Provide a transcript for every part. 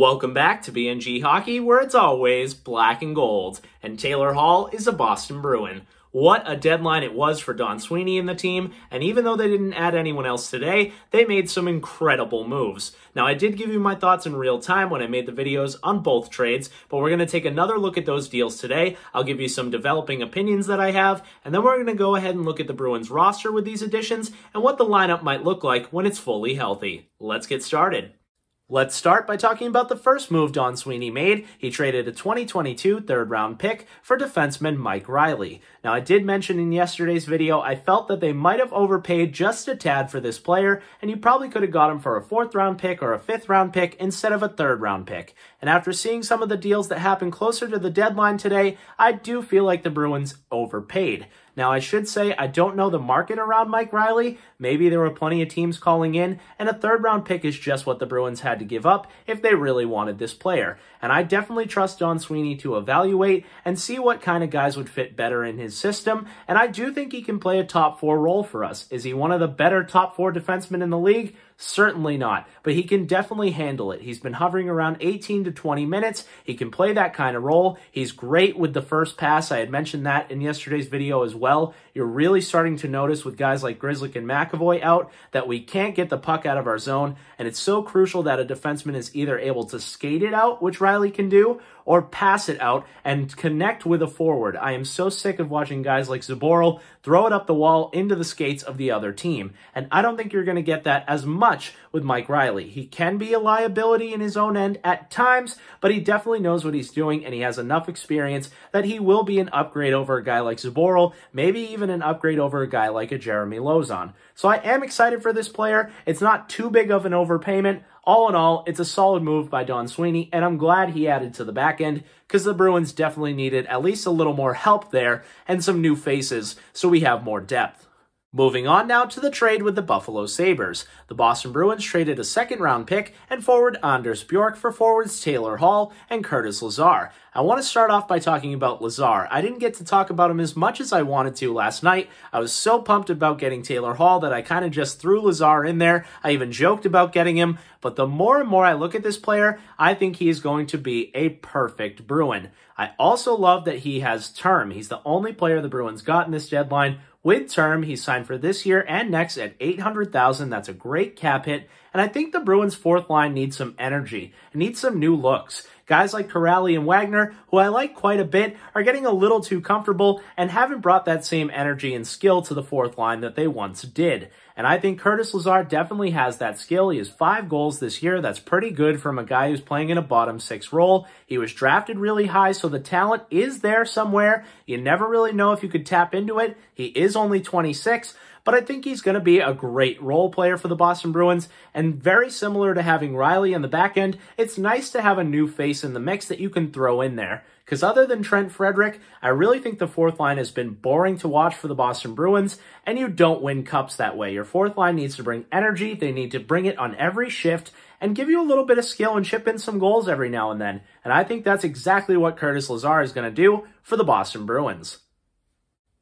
Welcome back to BNG Hockey, where it's always black and gold, and Taylor Hall is a Boston Bruin. What a deadline it was for Don Sweeney and the team, and even though they didn't add anyone else today, they made some incredible moves. Now, I did give you my thoughts in real time when I made the videos on both trades, but we're going to take another look at those deals today. I'll give you some developing opinions that I have, and then we're going to go ahead and look at the Bruins roster with these additions and what the lineup might look like when it's fully healthy. Let's get started. Let's start by talking about the first move Don Sweeney made. He traded a 2022 third round pick for defenseman Mike Riley. Now, I did mention in yesterday's video, I felt that they might have overpaid just a tad for this player, and you probably could have got him for a fourth round pick or a fifth round pick instead of a third round pick. And after seeing some of the deals that happened closer to the deadline today, I do feel like the Bruins overpaid. Now, I should say, I don't know the market around Mike Riley. Maybe there were plenty of teams calling in, and a third round pick is just what the Bruins had to give up if they really wanted this player. And I definitely trust Don Sweeney to evaluate and see what kind of guys would fit better in his system. And I do think he can play a top four role for us. Is he one of the better top four defensemen in the league? Certainly not, but he can definitely handle it. He's been hovering around 18 to 20 minutes. He can play that kind of role. He's great with the first pass. I had mentioned that in yesterday's video as well. You're really starting to notice with guys like Grizzly and McAvoy out that we can't get the puck out of our zone, and it's so crucial that a defenseman is either able to skate it out, which Riley can do, or pass it out and connect with a forward. I am so sick of watching guys like Zaboral throw it up the wall into the skates of the other team. And I don't think you're going to get that as much with Mike Riley. He can be a liability in his own end at times, but he definitely knows what he's doing and he has enough experience that he will be an upgrade over a guy like Zaboral, maybe even an upgrade over a guy like a Jeremy Lozon. So I am excited for this player. It's not too big of an overpayment. All in all, it's a solid move by Don Sweeney, and I'm glad he added to the back end because the Bruins definitely needed at least a little more help there and some new faces so we have more depth. Moving on now to the trade with the Buffalo Sabres. The Boston Bruins traded a second round pick and forward Anders Bjork for forwards Taylor Hall and Curtis Lazar. I want to start off by talking about Lazar. I didn't get to talk about him as much as I wanted to last night. I was so pumped about getting Taylor Hall that I kind of just threw Lazar in there. I even joked about getting him, but the more and more I look at this player, I think he is going to be a perfect Bruin. I also love that he has term. He's the only player the Bruins got in this deadline with term, he signed for this year and next at 800,000. That's a great cap hit. And I think the Bruins' fourth line needs some energy. It needs some new looks. Guys like Corrali and Wagner, who I like quite a bit, are getting a little too comfortable and haven't brought that same energy and skill to the fourth line that they once did. And I think Curtis Lazar definitely has that skill. He has five goals this year. That's pretty good from a guy who's playing in a bottom six role. He was drafted really high, so the talent is there somewhere. You never really know if you could tap into it. He is only 26, but I think he's going to be a great role player for the Boston Bruins. And very similar to having Riley on the back end, it's nice to have a new face in the mix that you can throw in there. Because other than Trent Frederick, I really think the fourth line has been boring to watch for the Boston Bruins, and you don't win cups that way. Your fourth line needs to bring energy, they need to bring it on every shift, and give you a little bit of skill and chip in some goals every now and then. And I think that's exactly what Curtis Lazar is going to do for the Boston Bruins.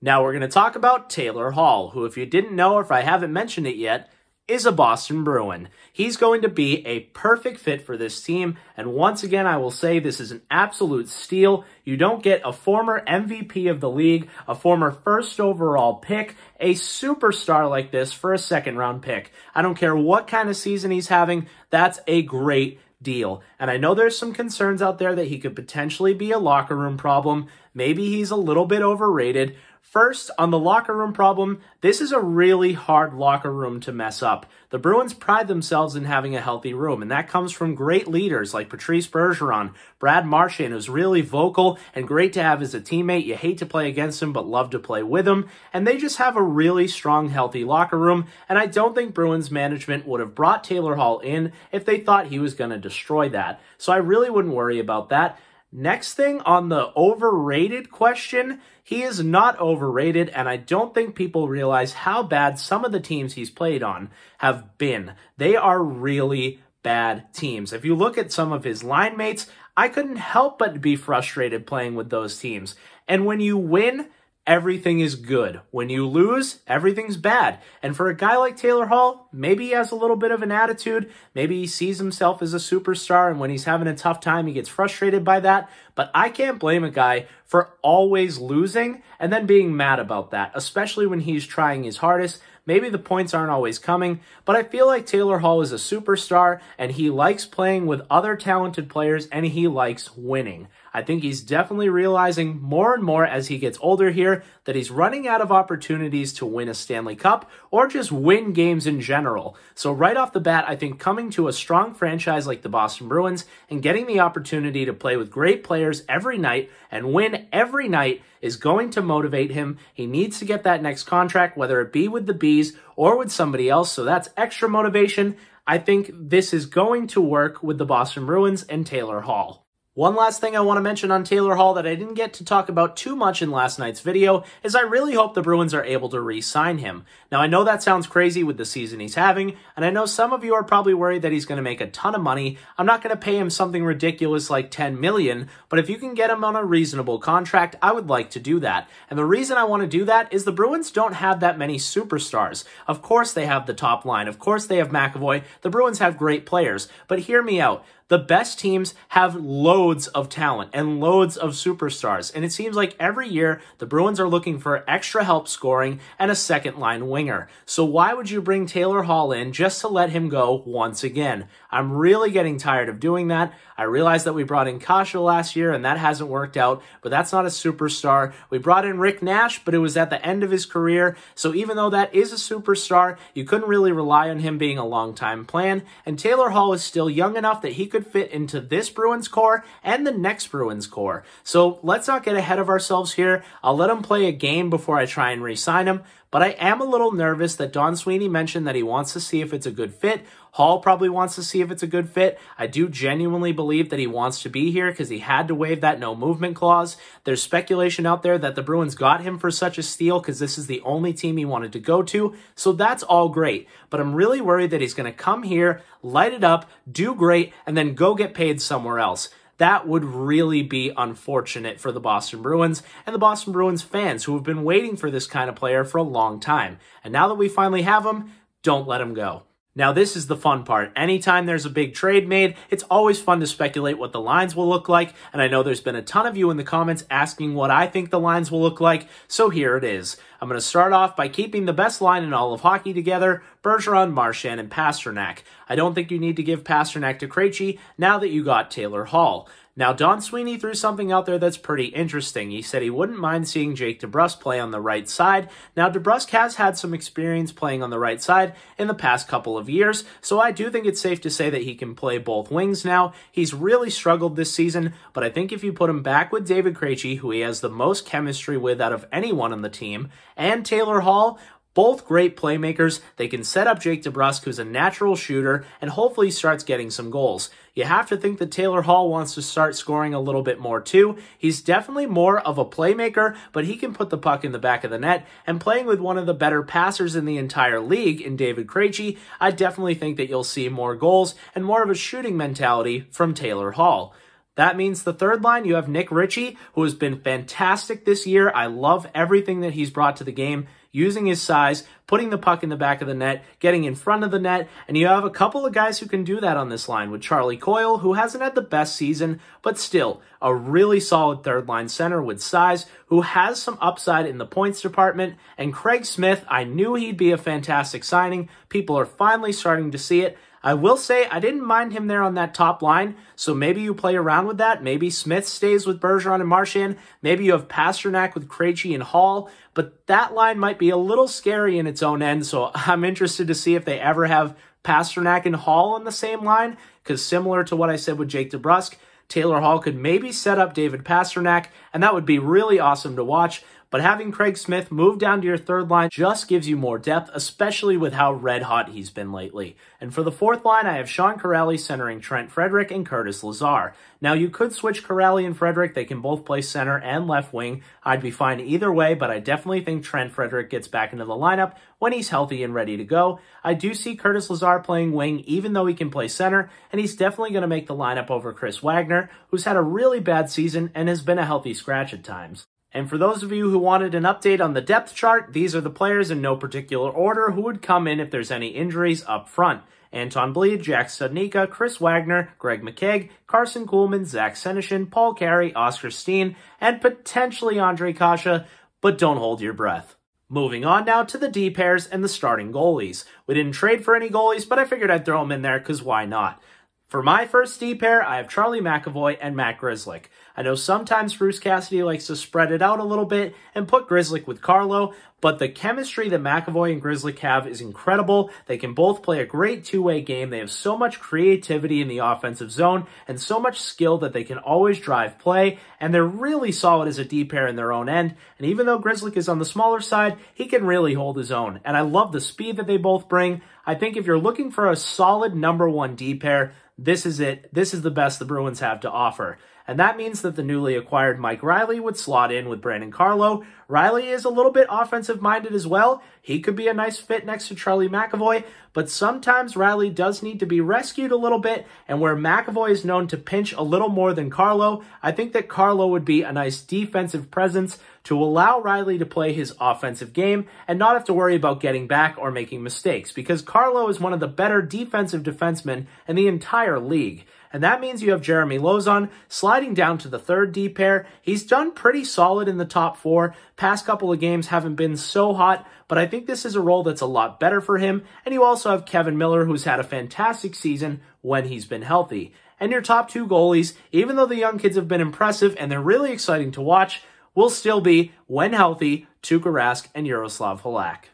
Now we're going to talk about Taylor Hall, who, if you didn't know or if I haven't mentioned it yet, is a Boston Bruin. He's going to be a perfect fit for this team, and once again, I will say this is an absolute steal. You don't get a former MVP of the league, a former first overall pick, a superstar like this for a second round pick. I don't care what kind of season he's having, that's a great deal. And I know there's some concerns out there that he could potentially be a locker room problem. Maybe he's a little bit overrated, First, on the locker room problem, this is a really hard locker room to mess up. The Bruins pride themselves in having a healthy room, and that comes from great leaders like Patrice Bergeron, Brad Marchand, who's really vocal and great to have as a teammate. You hate to play against him, but love to play with him. And they just have a really strong, healthy locker room, and I don't think Bruins management would have brought Taylor Hall in if they thought he was going to destroy that. So I really wouldn't worry about that. Next thing on the overrated question, he is not overrated, and I don't think people realize how bad some of the teams he's played on have been. They are really bad teams. If you look at some of his line mates, I couldn't help but be frustrated playing with those teams. And when you win, everything is good. When you lose, everything's bad. And for a guy like Taylor Hall, maybe he has a little bit of an attitude. Maybe he sees himself as a superstar, and when he's having a tough time, he gets frustrated by that. But I can't blame a guy for always losing and then being mad about that, especially when he's trying his hardest. Maybe the points aren't always coming, but I feel like Taylor Hall is a superstar and he likes playing with other talented players and he likes winning. I think he's definitely realizing more and more as he gets older here that he's running out of opportunities to win a Stanley Cup or just win games in general. So right off the bat, I think coming to a strong franchise like the Boston Bruins and getting the opportunity to play with great players every night and win every night is going to motivate him. He needs to get that next contract, whether it be with the Bees or with somebody else. So that's extra motivation. I think this is going to work with the Boston Bruins and Taylor Hall. One last thing I want to mention on Taylor Hall that I didn't get to talk about too much in last night's video is I really hope the Bruins are able to re-sign him. Now, I know that sounds crazy with the season he's having, and I know some of you are probably worried that he's going to make a ton of money. I'm not going to pay him something ridiculous like $10 million, but if you can get him on a reasonable contract, I would like to do that. And the reason I want to do that is the Bruins don't have that many superstars. Of course they have the top line. Of course they have McAvoy. The Bruins have great players. But hear me out the best teams have loads of talent and loads of superstars. And it seems like every year the Bruins are looking for extra help scoring and a second line winger. So why would you bring Taylor Hall in just to let him go once again? I'm really getting tired of doing that. I realize that we brought in Kasha last year and that hasn't worked out, but that's not a superstar. We brought in Rick Nash, but it was at the end of his career. So even though that is a superstar, you couldn't really rely on him being a long time plan. And Taylor Hall is still young enough that he could could fit into this Bruins core and the next Bruins core. So let's not get ahead of ourselves here. I'll let him play a game before I try and re-sign him, but I am a little nervous that Don Sweeney mentioned that he wants to see if it's a good fit. Hall probably wants to see if it's a good fit. I do genuinely believe that he wants to be here because he had to waive that no movement clause. There's speculation out there that the Bruins got him for such a steal because this is the only team he wanted to go to. So that's all great. But I'm really worried that he's going to come here, light it up, do great, and then go get paid somewhere else that would really be unfortunate for the Boston Bruins and the Boston Bruins fans who have been waiting for this kind of player for a long time. And now that we finally have him, don't let him go. Now, this is the fun part. Anytime there's a big trade made, it's always fun to speculate what the lines will look like, and I know there's been a ton of you in the comments asking what I think the lines will look like, so here it is. I'm going to start off by keeping the best line in all of hockey together, Bergeron, Marchand, and Pasternak. I don't think you need to give Pasternak to Krejci now that you got Taylor Hall. Now, Don Sweeney threw something out there that's pretty interesting. He said he wouldn't mind seeing Jake DeBrusk play on the right side. Now, DeBrusque has had some experience playing on the right side in the past couple of years, so I do think it's safe to say that he can play both wings now. He's really struggled this season, but I think if you put him back with David Krejci, who he has the most chemistry with out of anyone on the team, and Taylor Hall, both great playmakers. They can set up Jake DeBrusque, who's a natural shooter, and hopefully starts getting some goals you have to think that Taylor Hall wants to start scoring a little bit more too. He's definitely more of a playmaker, but he can put the puck in the back of the net, and playing with one of the better passers in the entire league in David Krejci, I definitely think that you'll see more goals and more of a shooting mentality from Taylor Hall. That means the third line, you have Nick Ritchie, who has been fantastic this year. I love everything that he's brought to the game using his size, putting the puck in the back of the net, getting in front of the net, and you have a couple of guys who can do that on this line with Charlie Coyle, who hasn't had the best season, but still a really solid third line center with size, who has some upside in the points department, and Craig Smith, I knew he'd be a fantastic signing. People are finally starting to see it, I will say I didn't mind him there on that top line, so maybe you play around with that. Maybe Smith stays with Bergeron and Marchand. Maybe you have Pasternak with Krejci and Hall, but that line might be a little scary in its own end, so I'm interested to see if they ever have Pasternak and Hall on the same line, because similar to what I said with Jake DeBrusque, Taylor Hall could maybe set up David Pasternak, and that would be really awesome to watch. But having Craig Smith move down to your third line just gives you more depth, especially with how red hot he's been lately. And for the fourth line, I have Sean Corelli centering Trent Frederick and Curtis Lazar. Now, you could switch Corelli and Frederick. They can both play center and left wing. I'd be fine either way, but I definitely think Trent Frederick gets back into the lineup when he's healthy and ready to go. I do see Curtis Lazar playing wing, even though he can play center, and he's definitely going to make the lineup over Chris Wagner, who's had a really bad season and has been a healthy scratch at times. And for those of you who wanted an update on the depth chart, these are the players in no particular order who would come in if there's any injuries up front. Anton Bleed, Jack Sudnika, Chris Wagner, Greg McKeag, Carson Kuhlman, Zach Senishin, Paul Carey, Oscar Steen, and potentially Andre Kasha, but don't hold your breath. Moving on now to the D pairs and the starting goalies. We didn't trade for any goalies, but I figured I'd throw them in there because why not? For my first D pair, I have Charlie McAvoy and Matt Grizzlick. I know sometimes Bruce Cassidy likes to spread it out a little bit and put Grizzlick with Carlo, but the chemistry that McAvoy and Grizzlick have is incredible. They can both play a great two-way game. They have so much creativity in the offensive zone and so much skill that they can always drive play, and they're really solid as a D pair in their own end. And even though Grizzlick is on the smaller side, he can really hold his own. And I love the speed that they both bring. I think if you're looking for a solid number one D pair, this is it. This is the best the Bruins have to offer and that means that the newly acquired Mike Riley would slot in with Brandon Carlo. Riley is a little bit offensive minded as well. He could be a nice fit next to Charlie McAvoy, but sometimes Riley does need to be rescued a little bit, and where McAvoy is known to pinch a little more than Carlo, I think that Carlo would be a nice defensive presence to allow Riley to play his offensive game and not have to worry about getting back or making mistakes, because Carlo is one of the better defensive defensemen in the entire league. And that means you have Jeremy Lozon sliding down to the third D pair. He's done pretty solid in the top four. Past couple of games haven't been so hot, but I think this is a role that's a lot better for him. And you also have Kevin Miller, who's had a fantastic season when he's been healthy. And your top two goalies, even though the young kids have been impressive and they're really exciting to watch, will still be, when healthy, Tuukka Rask and Yaroslav Halak.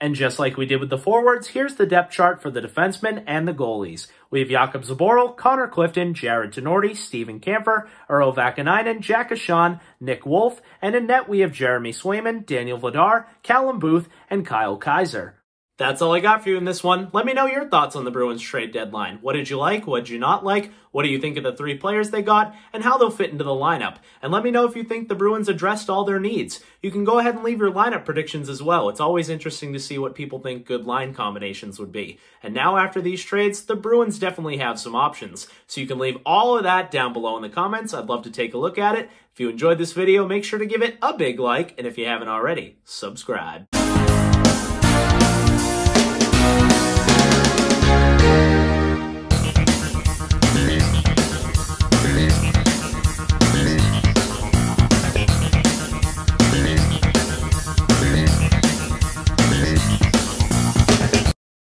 And just like we did with the forwards, here's the depth chart for the defensemen and the goalies. We have Jakob Zaboral, Connor Clifton, Jared Tenorti, Stephen Camper, Earl Vakanainen, Jack O'Shan, Nick Wolf, and in net we have Jeremy Swayman, Daniel Vladar, Callum Booth, and Kyle Kaiser. That's all I got for you in this one. Let me know your thoughts on the Bruins trade deadline. What did you like? What did you not like? What do you think of the three players they got and how they'll fit into the lineup? And let me know if you think the Bruins addressed all their needs. You can go ahead and leave your lineup predictions as well. It's always interesting to see what people think good line combinations would be. And now after these trades, the Bruins definitely have some options. So you can leave all of that down below in the comments. I'd love to take a look at it. If you enjoyed this video, make sure to give it a big like, and if you haven't already, subscribe.